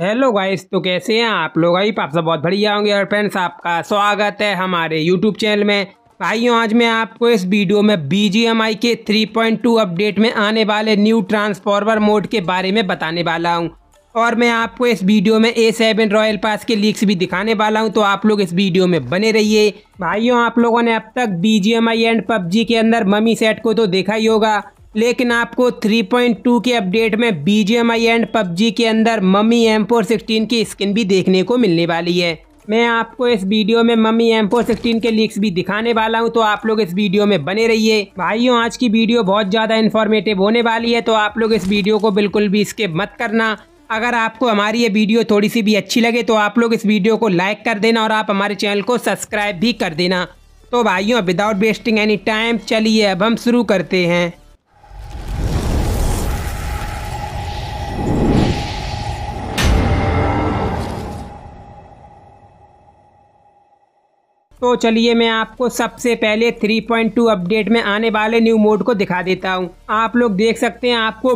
hello guys तो कैसे हैं आप लोग आई आप सब बहुत बढ़िया होंगे और फ्रेंड्स आपका स्वागत है हमारे यूट्यूब चैनल में भाइयों आज मैं आपको इस वीडियो में बी के 3.2 अपडेट में आने वाले न्यू ट्रांसफॉर्मर मोड के बारे में बताने वाला हूं और मैं आपको इस वीडियो में ए सेवन रॉयल पास के लीक्स भी दिखाने वाला हूं तो आप लोग इस वीडियो में बने रहिए भाइयों आप लोगों ने अब तक बी एंड पबजी के अंदर ममी सेट को तो देखा ही होगा लेकिन आपको 3.2 के अपडेट में बी एंड पबजी के अंदर मम्मी एम फोर की स्किन भी देखने को मिलने वाली है मैं आपको इस वीडियो में मम्मी एम फोर सिक्सटीन के लीक्स भी दिखाने वाला हूं तो आप लोग इस वीडियो में बने रहिए भाइयों आज की वीडियो बहुत ज़्यादा इन्फॉर्मेटिव होने वाली है तो आप लोग इस वीडियो को बिल्कुल भी इसके मत करना अगर आपको हमारी ये वीडियो थोड़ी सी भी अच्छी लगे तो आप लोग इस वीडियो को लाइक कर देना और आप हमारे चैनल को सब्सक्राइब भी कर देना तो भाइयों विदाउट वेस्टिंग एनी टाइम चलिए अब हम शुरू करते हैं तो चलिए मैं आपको सबसे पहले 3.2 अपडेट में आने वाले न्यू मोड को दिखा देता हूँ आप लोग देख सकते हैं आपको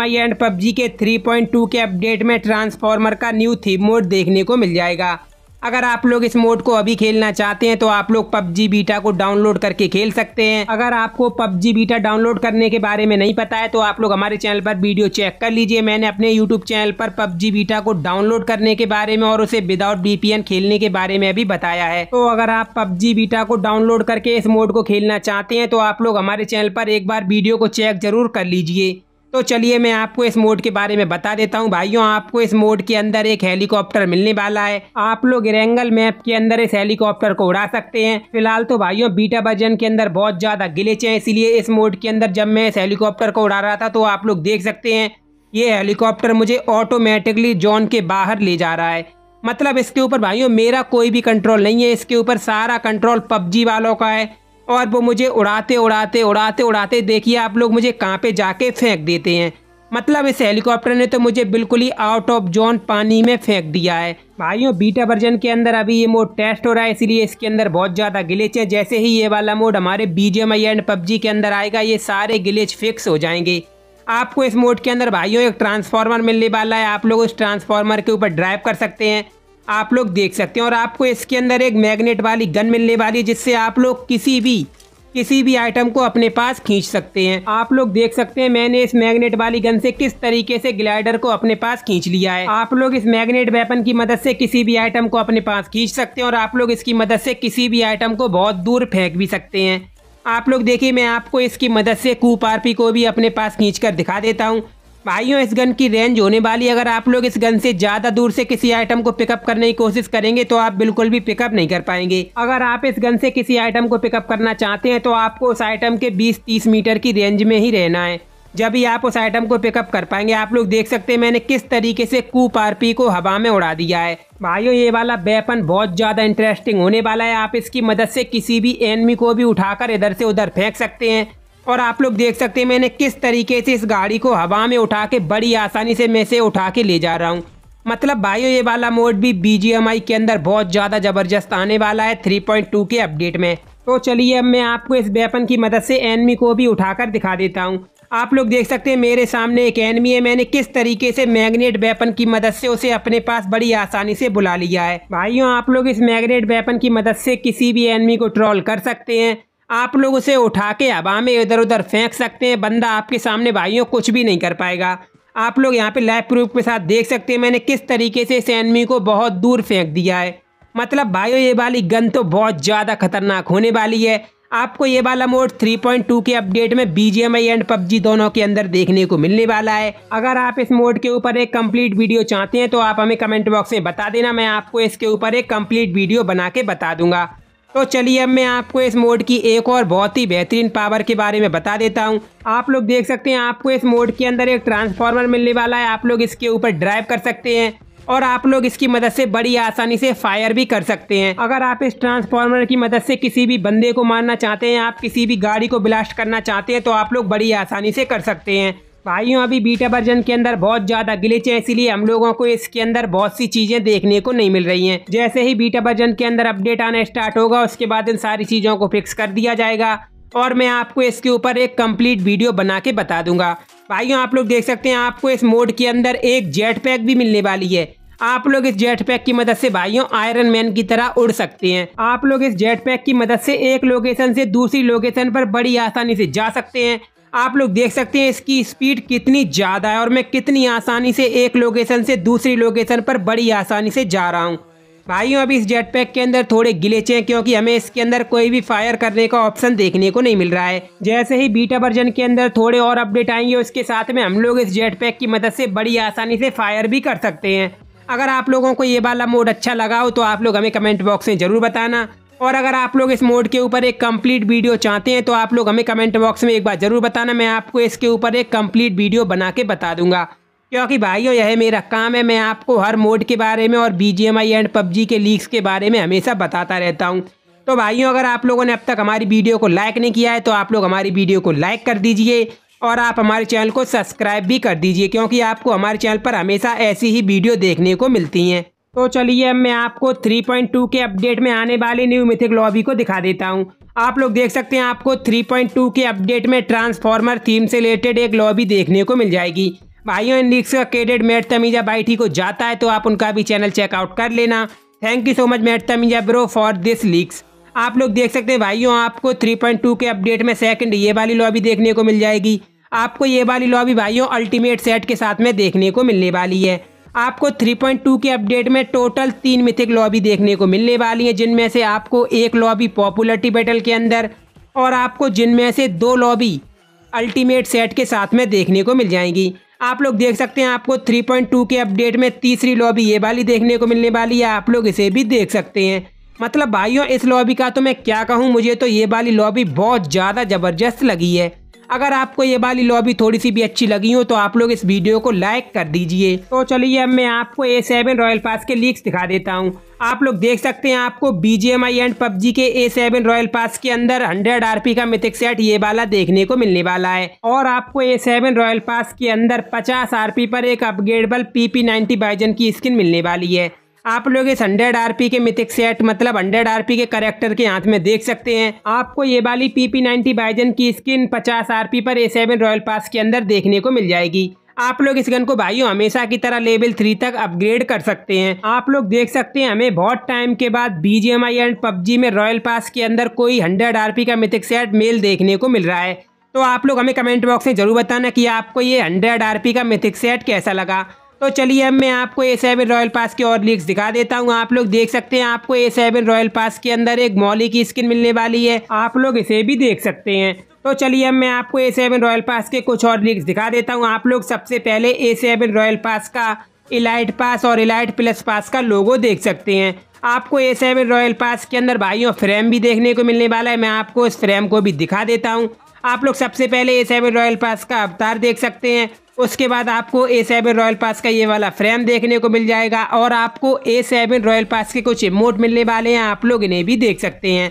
आई एंड पबजी के 3.2 के अपडेट में ट्रांसफॉर्मर का न्यू थीम मोड देखने को मिल जाएगा अगर आप लोग इस मोड को अभी खेलना चाहते हैं तो आप लोग पबजी बीटा को डाउनलोड करके खेल सकते हैं अगर आपको पबजी बीटा डाउनलोड करने के बारे में नहीं पता है तो आप लोग हमारे चैनल पर वीडियो चेक कर लीजिए मैंने अपने यूट्यूब चैनल पर पबजी बीटा को डाउनलोड करने के बारे में और उसे विदाउट वीपीएन खेलने के बारे में भी बताया है तो अगर आप पबजी बीटा को डाउनलोड करके इस मोड को खेलना चाहते हैं तो आप लोग हमारे चैनल पर एक बार वीडियो को चेक जरूर कर लीजिए तो चलिए मैं आपको इस मोड के बारे में बता देता हूँ भाइयों आपको इस मोड के अंदर एक हेलीकॉप्टर मिलने वाला है आप लोग रेंगल मैप के अंदर इस हेलीकॉप्टर को उड़ा सकते हैं फिलहाल तो भाइयों बीटा वर्जन के अंदर बहुत ज़्यादा गिलेच हैं इसीलिए इस मोड के अंदर जब मैं इस हेलीकॉप्टर को उड़ा रहा था तो आप लोग देख सकते हैं ये हेलीकॉप्टर मुझे ऑटोमेटिकली जोन के बाहर ले जा रहा है मतलब इसके ऊपर भाइयों मेरा कोई भी कंट्रोल नहीं है इसके ऊपर सारा कंट्रोल पबजी वालों का है और वो मुझे उड़ाते उड़ाते उड़ाते उड़ाते देखिए आप लोग मुझे कहाँ पे जाके फेंक देते हैं मतलब इस हेलीकॉप्टर ने तो मुझे बिल्कुल ही आउट ऑफ जोन पानी में फेंक दिया है भाइयों बीटा वर्जन के अंदर अभी ये मोड टेस्ट हो रहा है इसीलिए इसके अंदर बहुत ज़्यादा गिलेच है जैसे ही ये वाला मोड हमारे बी एंड पबजी के अंदर आएगा ये सारे गिलेच फिक्स हो जाएंगे आपको इस मोड के अंदर भाइयों एक ट्रांसफार्मर मिलने वाला है आप लोग उस ट्रांसफार्मर के ऊपर ड्राइव कर सकते हैं आप लोग देख सकते हैं और आपको इसके अंदर एक मैग्नेट वाली गन मिलने वाली है जिससे आप लोग किसी भी किसी भी आइटम को अपने पास खींच सकते हैं आप लोग देख सकते हैं मैंने इस मैग्नेट वाली गन से किस तरीके से ग्लाइडर को अपने पास खींच लिया है आप लोग इस मैग्नेट वेपन की मदद से किसी भी आइटम को अपने पास खींच सकते हैं और आप लोग इसकी मदद से किसी भी आइटम को बहुत दूर फेंक भी सकते हैं आप लोग देखिए मैं आपको इसकी मदद से कूप आरपी को भी अपने पास खींच कर दिखा देता हूँ भाइयों इस गन की रेंज होने वाली अगर आप लोग इस गन से ज्यादा दूर से किसी आइटम को पिकअप करने की कोशिश करेंगे तो आप बिल्कुल भी पिकअप नहीं कर पाएंगे अगर आप इस गन से किसी आइटम को पिकअप करना चाहते हैं तो आपको उस आइटम के बीस तीस मीटर की रेंज में ही रहना है जब ही आप उस आइटम को पिकअप कर पाएंगे आप लोग देख सकते हैं मैंने किस तरीके से कूप आरपी को हवा में उड़ा दिया है भाइयों ये वाला वेपन बहुत ज़्यादा इंटरेस्टिंग होने वाला है आप इसकी मदद से किसी भी एनमी को भी उठाकर इधर से उधर फेंक सकते हैं और आप लोग देख सकते हैं मैंने किस तरीके से इस गाड़ी को हवा में उठा के बड़ी आसानी से मैं इसे उठा के ले जा रहा हूँ मतलब भाइयों ये वाला मोड भी बी के अंदर बहुत ज़्यादा ज़बरदस्त आने वाला है 3.2 के अपडेट में तो चलिए अब मैं आपको इस वेपन की मदद से एनमी को भी उठाकर दिखा देता हूँ आप लोग देख सकते हैं मेरे सामने एक एनमी है मैंने किस तरीके से मैग्नेट वेपन की मदद से उसे अपने पास बड़ी आसानी से बुला लिया है भाइयों आप लोग इस मैग्नेट वेपन की मदद से किसी भी एनमी को ट्रोल कर सकते हैं आप लोग उसे उठा के हवा में इधर उधर फेंक सकते हैं बंदा आपके सामने भाइयों कुछ भी नहीं कर पाएगा आप लोग यहाँ पे लाइव प्रूफ के साथ देख सकते हैं मैंने किस तरीके से इस एनमी को बहुत दूर फेंक दिया है मतलब भाइयों ये वाली गन तो बहुत ज़्यादा खतरनाक होने वाली है आपको ये वाला मोड 3.2 के अपडेट में आई एंड पबजी दोनों के अंदर देखने को मिलने वाला है अगर आप इस मोड के ऊपर एक कंप्लीट वीडियो चाहते हैं तो आप हमें कमेंट बॉक्स में बता देना मैं आपको इसके ऊपर एक कंप्लीट वीडियो बना के बता दूंगा तो चलिए अब मैं आपको इस मोड की एक और बहुत ही बेहतरीन पावर के बारे में बता देता हूँ आप लोग देख सकते हैं आपको इस मोड के अंदर एक ट्रांसफार्मर मिलने वाला है आप लोग इसके ऊपर ड्राइव कर सकते हैं और आप लोग इसकी मदद से बड़ी आसानी से फायर भी कर सकते हैं अगर आप इस ट्रांसफार्मर की मदद से किसी भी बंदे को मारना चाहते हैं आप किसी भी गाड़ी को ब्लास्ट करना चाहते हैं तो आप लोग बड़ी आसानी से कर सकते हैं भाइयों अभी बीटा वर्जन के अंदर बहुत ज़्यादा ग्लिच है इसीलिए हम लोगों को इसके अंदर बहुत सी चीज़ें देखने को नहीं मिल रही हैं जैसे ही बीटा वर्जन के अंदर अपडेट आना स्टार्ट होगा उसके बाद इन सारी चीज़ों को फिक्स कर दिया जाएगा और मैं आपको इसके ऊपर एक कंप्लीट वीडियो बना के बता दूंगा भाइयों आप लोग देख सकते हैं आपको इस मोड के अंदर एक जेट पैक भी मिलने वाली है आप लोग इस जेट पैक की मदद से भाइयों आयरन मैन की तरह उड़ सकते हैं आप लोग इस जेट पैक की मदद से एक लोकेशन से दूसरी लोकेशन पर बड़ी आसानी से जा सकते हैं आप लोग देख सकते हैं इसकी स्पीड कितनी ज़्यादा है और मैं कितनी आसानी से एक लोकेशन से दूसरी लोकेशन पर बड़ी आसानी से जा रहा हूँ भाइयों अभी इस जेट पैक के अंदर थोड़े गिलेचे हैं क्योंकि हमें इसके अंदर कोई भी फायर करने का ऑप्शन देखने को नहीं मिल रहा है जैसे ही बीटा वर्जन के अंदर थोड़े और अपडेट आएंगे उसके साथ में हम लोग इस जेट पैक की मदद से बड़ी आसानी से फायर भी कर सकते हैं अगर आप लोगों को ये वाला मोड अच्छा लगा हो तो आप लोग हमें कमेंट बॉक्स में ज़रूर बताना और अगर आप लोग इस मोड के ऊपर एक कंप्लीट वीडियो चाहते हैं तो आप लोग हमें कमेंट बॉक्स में एक बार ज़रूर बताना मैं आपको इसके ऊपर एक कंप्लीट वीडियो बना के बता दूंगा क्योंकि भाइयों यह मेरा काम है मैं आपको हर मोड के बारे में और बी एंड पबजी के लीक्स के बारे में हमेशा बताता रहता हूँ तो भाइयों अगर आप लोगों ने अब तक हमारी वीडियो को लाइक नहीं किया है तो आप लोग हमारी वीडियो को लाइक कर दीजिए और आप हमारे चैनल को सब्सक्राइब भी कर दीजिए क्योंकि आपको हमारे चैनल पर हमेशा ऐसी ही वीडियो देखने को मिलती हैं तो चलिए अब मैं आपको 3.2 के अपडेट में आने वाली न्यू मिथिक लॉबी को दिखा देता हूँ आप लोग देख सकते हैं आपको 3.2 के अपडेट में ट्रांसफॉर्मर थीम से रिलेटेड एक लॉबी देखने को मिल जाएगी भाइयों इन लीक्स का क्रेडिट मेट तमीजा बाइटी को जाता है तो आप उनका भी चैनल चेकआउट कर लेना थैंक यू सो मच मेट तमीजा ब्रो फॉर दिस लीक्स आप लोग देख सकते हैं भाइयों आपको 3.2 के अपडेट में सेकंड ये वाली लॉबी देखने को मिल जाएगी आपको ये वाली लॉबी भाइयों अल्टीमेट सेट के साथ में देखने को मिलने वाली है आपको 3.2 के अपडेट में टोटल तीन मिथिक लॉबी देखने को मिलने वाली हैं जिनमें से आपको एक लॉबी पॉपुलरिटी बैटल के अंदर और आपको जिनमें से दो लॉबी अल्टीमेट सेट के साथ में देखने को मिल जाएंगी आप लोग देख सकते हैं आपको 3.2 के अपडेट में तीसरी लॉबी ये वाली देखने को मिलने वाली है आप लोग इसे भी देख सकते हैं मतलब भाइयों इस लॉबी का तो मैं क्या कहूँ मुझे तो ये वाली लॉबी बहुत ज़्यादा ज़बरदस्त लगी है अगर आपको ये वाली लॉबी थोड़ी सी भी अच्छी लगी हो तो आप लोग इस वीडियो को लाइक कर दीजिए तो चलिए अब मैं आपको ए सेवन रॉयल पास के लीक्स दिखा देता हूँ आप लोग देख सकते हैं आपको बीजेएमआई एंड पबजी के ए सेवन रॉयल पास के अंदर 100 आरपी का मिथिक सेट ये वाला देखने को मिलने वाला है और आपको ए सेवन रॉयल पास के अंदर 50 आरपी पर एक अपग्रेडेबल पीपी नाइनटी बाइजन की स्किन मिलने वाली है आप लोग इस हंड्रेड आरपी के मिथिक सेट मतलब हंड्रेड आरपी के करेक्टर के हाथ में देख सकते हैं आपको ये वाली पीपी नाइनटी बाइजन की स्किन पचास आरपी पर ए सेवन रॉयल पास के अंदर देखने को मिल जाएगी आप लोग इस गन को भाइयों हमेशा की तरह लेवल थ्री तक अपग्रेड कर सकते हैं आप लोग देख सकते हैं हमें बहुत टाइम के बाद बीजीएमआई एंड पबजी में रॉयल पास के अंदर कोई हंड्रेड आरपी का मिथिक सेट मेल देखने को मिल रहा है तो आप लोग हमें कमेंट बॉक्स में जरूर बताना कि आपको ये हंड्रेड आरपी का मिथिक सेट कैसा लगा तो चलिए अब मैं आपको ए सेवन रॉयल पास के और लीक्स दिखा देता हूँ आप लोग देख सकते हैं आपको ए सेवन रॉयल पास के अंदर एक मॉली की स्किन मिलने वाली है आप लोग इसे भी देख सकते हैं तो चलिए अब मैं आपको ए सेवन रॉयल पास के कुछ और लीक्स दिखा देता हूँ आप लोग सबसे पहले ए सेवन रॉयल पास का इलाइट पास और इलाइट प्लस पास का लोगो देख सकते हैं आपको ए सेवन रॉयल पास के अंदर भाइयों फ्रेम भी देखने को मिलने वाला है मैं आपको इस फ्रेम को भी दिखा देता हूँ आप लोग सबसे पहले ए सेवन रॉयल पास का अवतार देख सकते हैं उसके बाद आपको ए सेवन रॉयल पास का ये वाला फ्रेम देखने को मिल जाएगा और आपको ए सेवन रॉयल पास के कुछ इमोट मिलने वाले हैं आप लोग इन्हें भी देख सकते हैं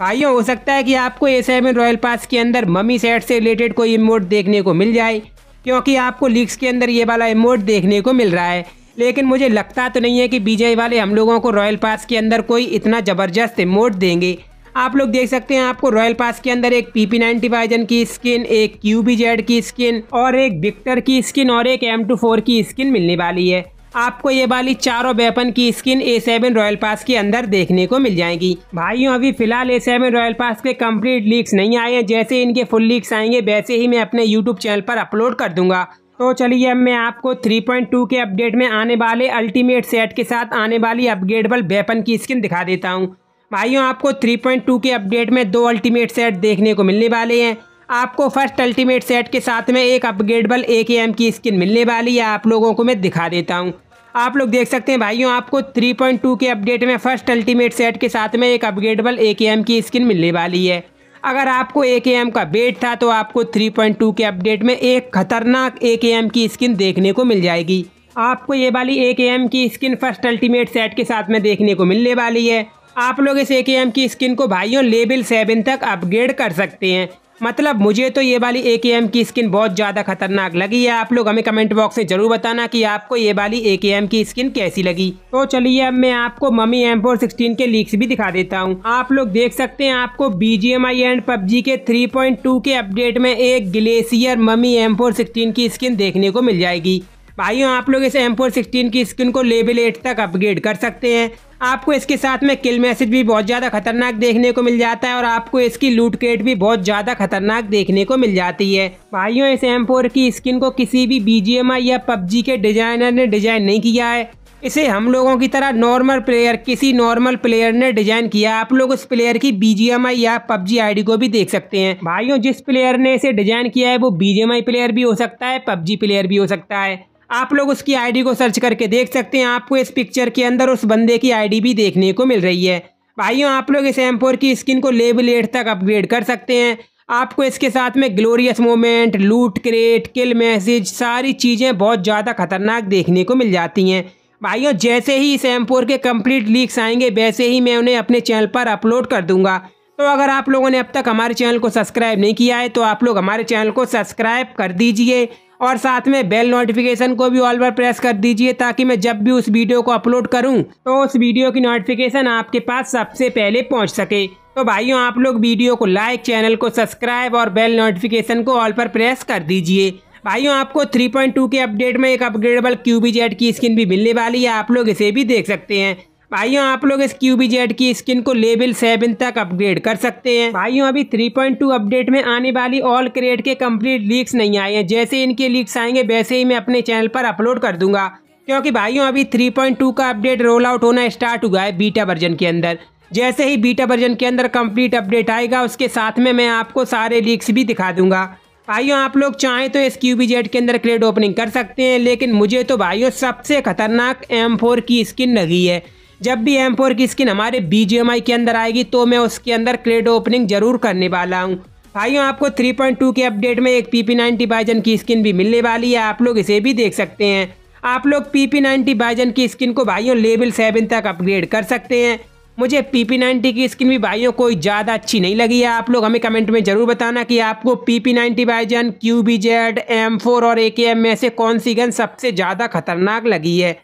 भाइयों हो सकता है कि आपको ए सेवन रॉयल पास के अंदर मम्मी सेट से रिलेटेड कोई इमोट देखने को मिल जाए क्योंकि आपको लीक्स के अंदर ये वाला इमोट देखने को मिल रहा है लेकिन मुझे लगता तो नहीं है कि बीजे वाले हम लोगों को रॉयल पास के अंदर कोई इतना ज़बरदस्त इमोट देंगे आप लोग देख सकते हैं आपको रॉयल पास के अंदर एक पीपी नाइनटी फाइजन की स्किन एक क्यूबी जेड की स्किन और एक विक्टर की स्किन और एक एम टू फोर की स्किन मिलने वाली है आपको ये वाली चारों वेपन की skin A seven royale pass के अंदर देखने को मिल जाएगी भाइयों अभी फिलहाल ए सेवन रॉयल पास के कंप्लीट लीक्स नहीं आए हैं जैसे इनके फुल लीक्स आएंगे वैसे ही मैं अपने यूट्यूब चैनल पर अपलोड कर दूंगा तो चलिए अब मैं आपको 3.2 के अपडेट में आने वाले अल्टीमेट सेट के साथ आने वाली अपग्रेडेबल वेपन की स्किन दिखा देता हूँ भाइयों आपको 3.2 के अपडेट में दो अल्टीमेट सेट देखने को मिलने वाले हैं आपको फर्स्ट अल्टीमेट सेट के साथ में एक अपग्रेडबल ए के एम की स्किन मिलने वाली है आप लोगों को मैं दिखा देता हूँ आप लोग देख सकते हैं भाइयों आपको 3.2 के अपडेट में फर्स्ट अल्टीमेट सेट के साथ में एक अपग्रेडबल ए के एम की स्किन मिलने वाली है अगर आपको ए के एम का वेट था तो आपको 3.2 के अपडेट में एक खतरनाक ए के एम की स्किन देखने को मिल जाएगी आपको ये वाली ए के एम की स्किन फर्स्ट अल्टीमेट सेट के साथ में देखने को मिलने वाली है आप लोग इस ए की स्किन को भाइयों लेवल सेवन तक अपग्रेड कर सकते हैं मतलब मुझे तो ये वाली ए की स्किन बहुत ज़्यादा खतरनाक लगी है आप लोग हमें कमेंट बॉक्स में ज़रूर बताना कि आपको ये वाली ए की स्किन कैसी लगी तो चलिए अब मैं आपको मम्मी एम फोर सिक्सटीन के लीक्स भी दिखा देता हूँ आप लोग देख सकते हैं आपको B G M I and PUBG के थ्री पॉइंट टू के अपडेट में एक glacier mummy M four sixteen की स्किन देखने को मिल जाएगी भाइयों आप लोग इसे एम फोर सिक्सटीन की स्किन को लेवल एट तक अपग्रेड कर सकते हैं आपको इसके साथ में किल मैसेज भी बहुत ज़्यादा खतरनाक देखने को मिल जाता है और आपको इसकी लूट क्रेट भी बहुत ज़्यादा खतरनाक देखने को मिल जाती है भाइयों इस एम फोर की स्किन को किसी भी बी या पबजी के डिजाइनर ने डिजाइन नहीं किया है इसे हम लोगों की तरह नॉर्मल प्लेयर किसी नॉर्मल प्लेयर ने डिजाइन किया आप लोग उस प्लेयर की बीजीएमआई या पबजी आईडी को भी देख सकते हैं भाइयों जिस प्लेयर ने इसे डिजाइन किया है वो बीजीएमआई प्लेयर भी हो सकता है पबजी प्लेयर भी हो सकता है आप लोग उसकी आईडी को सर्च करके देख सकते हैं आपको इस पिक्चर के अंदर उस बंदे की आईडी भी देखने को मिल रही है भाइयों आप लोग इस एम की स्किन को लेवल एट तक अपग्रेड कर सकते हैं आपको इसके साथ में glorious moment loot crate kill message सारी चीज़ें बहुत ज़्यादा खतरनाक देखने को मिल जाती हैं भाइयों जैसे ही इस एम के कंप्लीट लीक्स आएंगे वैसे ही मैं उन्हें अपने चैनल पर अपलोड कर दूंगा तो अगर आप लोगों ने अब तक हमारे चैनल को सब्सक्राइब नहीं किया है तो आप लोग हमारे चैनल को सब्सक्राइब कर दीजिए और साथ में बेल नोटिफिकेशन को भी ऑल पर प्रेस कर दीजिए ताकि मैं जब भी उस वीडियो को अपलोड करूं तो उस वीडियो की नोटिफिकेशन आपके पास सबसे पहले पहुंच सके तो भाइयों आप लोग वीडियो को लाइक चैनल को सब्सक्राइब और बेल नोटिफिकेशन को ऑल पर प्रेस कर दीजिए भाइयों आपको 3.2 के अपडेट में एक अपग्रेडेबल क्यू की स्किन भी मिलने वाली है आप लोग इसे भी देख सकते हैं भाइयों आप लोग इस बी जेड की स्किन को लेवल सेवन तक अपग्रेड कर सकते हैं भाइयों अभी 3.2 अपडेट में आने वाली ऑल क्रेड के कंप्लीट लीक्स नहीं आए हैं जैसे इनके लीक्स आएंगे वैसे ही मैं अपने चैनल पर अपलोड कर दूंगा क्योंकि भाइयों अभी 3.2 का अपडेट रोल आउट होना स्टार्ट हुआ है बीटा वर्जन के अंदर जैसे ही बीटा वर्जन के अंदर कम्प्लीट अपडेट आएगा उसके साथ में मैं आपको सारे लीक्स भी दिखा दूंगा भाइयों आप लोग चाहें तो इस बी जेड के अंदर क्रेड ओपनिंग कर सकते हैं लेकिन मुझे तो भाइयों सबसे खतरनाक एम फोर की स्किन लगी है जब भी एम फोर की स्किन हमारे बी के अंदर आएगी तो मैं उसके अंदर क्रेड ओपनिंग जरूर करने वाला हूँ भाइयों आपको 3.2 के अपडेट में एक पी पी नाइन्टी बाइजन की स्किन भी मिलने वाली है आप लोग इसे भी देख सकते हैं आप लोग पी पी नाइन्टी बाइजन की स्किन को भाइयों लेवल सेवन तक अपग्रेड कर सकते हैं मुझे पी पी नाइन्टी की स्किन भी भाइयों कोई ज़्यादा अच्छी नहीं लगी है आप लोग हमें कमेंट में ज़रूर बताना कि आपको P P ninety Bizon Q B Z M four और ए के एम में से कौन सी गन सबसे ज़्यादा खतरनाक लगी है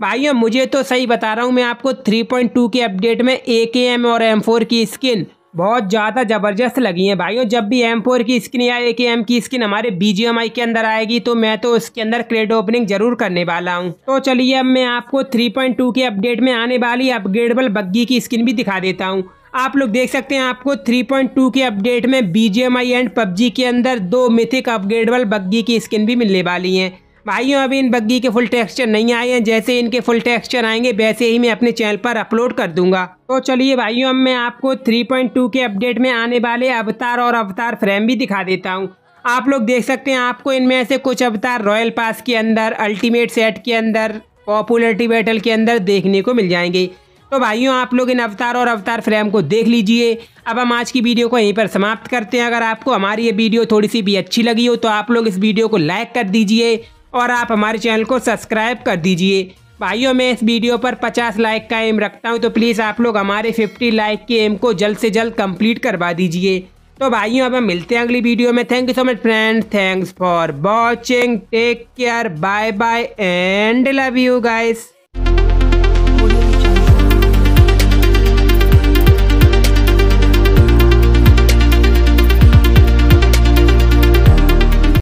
भाइयों मुझे तो सही बता रहा हूँ मैं आपको 3.2 के अपडेट में ए के एम और एम फोर की स्किन बहुत ज़्यादा ज़बरदस्त लगी है भाइयों जब भी एम फोर की स्किन या ए के एम की स्किन हमारे बी जी एम आई के अंदर आएगी तो मैं तो उसके अंदर क्रेड ओपनिंग जरूर करने वाला हूँ तो चलिए अब मैं आपको 3.2 के अपडेट में आने वाली अपग्रेडेबल बग्गी की स्किन भी दिखा देता हूँ आप लोग देख सकते हैं आपको 3.2 के अपडेट में B G M I and PUBG के अंदर दो मिथिक अपग्रेडेबल बग्गी की स्किन भी मिलने वाली हैं भाइयों अभी इन बग्गी के फुल टेक्सचर नहीं आए हैं जैसे इनके फुल टेक्सचर आएंगे वैसे ही मैं अपने चैनल पर अपलोड कर दूंगा तो चलिए भाइयों अब मैं आपको 3.2 के अपडेट में आने वाले अवतार और अवतार फ्रेम भी दिखा देता हूँ आप लोग देख सकते हैं आपको इनमें से कुछ अवतार रॉयल पास के अंदर अल्टीमेट सेट के अंदर पॉपुलरिटी बैटल के अंदर देखने को मिल जाएंगे तो भाइयों आप लोग इन अवतार और अवतार फ्रेम को देख लीजिए अब हम आज की वीडियो को यहीं पर समाप्त करते हैं अगर आपको हमारी ये वीडियो थोड़ी सी भी अच्छी लगी हो तो आप लोग इस वीडियो को लाइक कर दीजिए और आप हमारे चैनल को सब्सक्राइब कर दीजिए भाइयों मैं इस वीडियो पर 50 लाइक का एम रखता हूं तो प्लीज़ आप लोग हमारे 50 लाइक के एम को जल्द से जल्द कंप्लीट करवा दीजिए तो भाइयों अब हम मिलते हैं अगली वीडियो में thank you so much friend thanks for watching take care bye bye and love you guys